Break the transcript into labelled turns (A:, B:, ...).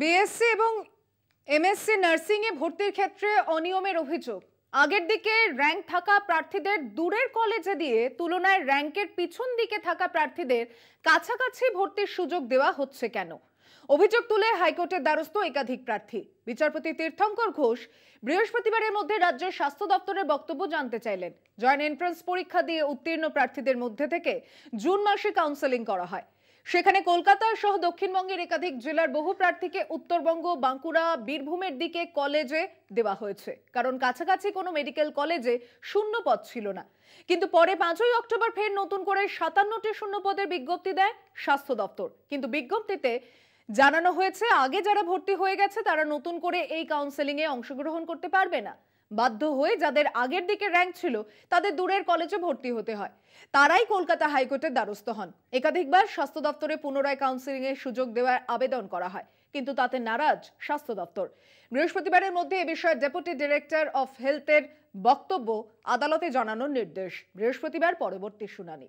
A: BSc এবং MSc নার্সিংয়ে ভর্তির ক্ষেত্রে অনিয়মের অভিযোগ আগের দিকে র্যাঙ্ক থাকা প্রার্থীদের দূরের কলেজে দিয়ে তুলনায় র্যাঙ্কের পিছন দিকে থাকা প্রার্থীদের কাছাকাছি ভর্তির সুযোগ দেওয়া হচ্ছে কেন অভিযোগ তুলে হাইকোর্টের দ্বারস্থ একাধিক প্রার্থী বিচারপতি তীর্থঙ্কর ঘোষ বৃহস্পতিবারের মধ্যে রাজ্যের স্বাস্থ্য দপ্তরের বক্তব্য জানতে চাইলেন জয়েন্ট এন্ট্রান্স পরীক্ষা দিয়ে উত্তীর্ণ প্রার্থীদের মধ্যে থেকে জুন মাসে কাউন্সেলিং করা হয় সেখানে কলকাতা সহ দক্ষিণবঙ্গের একাধিক জেলার বহু প্রার্থীকে উত্তরবঙ্গ বাঁকুড়া বীরভূমের দিকে কলেজে দেওয়া হয়েছে কারণ কাছাকাছি কোনো মেডিকেল কলেজে শূন্য পদ ছিল না কিন্তু পরে পাঁচই অক্টোবর ফের নতুন করে সাতান্নটি শূন্য পদের বিজ্ঞপ্তি দেয় স্বাস্থ্য দপ্তর কিন্তু বিজ্ঞপ্তিতে জানানো হয়েছে আগে যারা ভর্তি হয়ে গেছে তারা নতুন করে এই কাউন্সেলিংয়ে অংশগ্রহণ করতে পারবে না বাধ্য হয়ে যাদের আগের দিকে র্যাঙ্ক ছিল তাদের দূরের কলেজে ভর্তি হতে হয় তারাই কলকাতা হাইকোর্টের দ্বারস্থ হন একাধিকবার স্বাস্থ্য দপ্তরে পুনরায় এর সুযোগ দেওয়ার আবেদন করা হয় কিন্তু তাতে নারাজ স্বাস্থ্য দপ্তর বৃহস্পতিবারের মধ্যে এ বিষয়ে ডেপুটি ডিরেক্টর অফ হেলথের বক্তব্য আদালতে জানানোর নির্দেশ বৃহস্পতিবার পরবর্তী শুনানি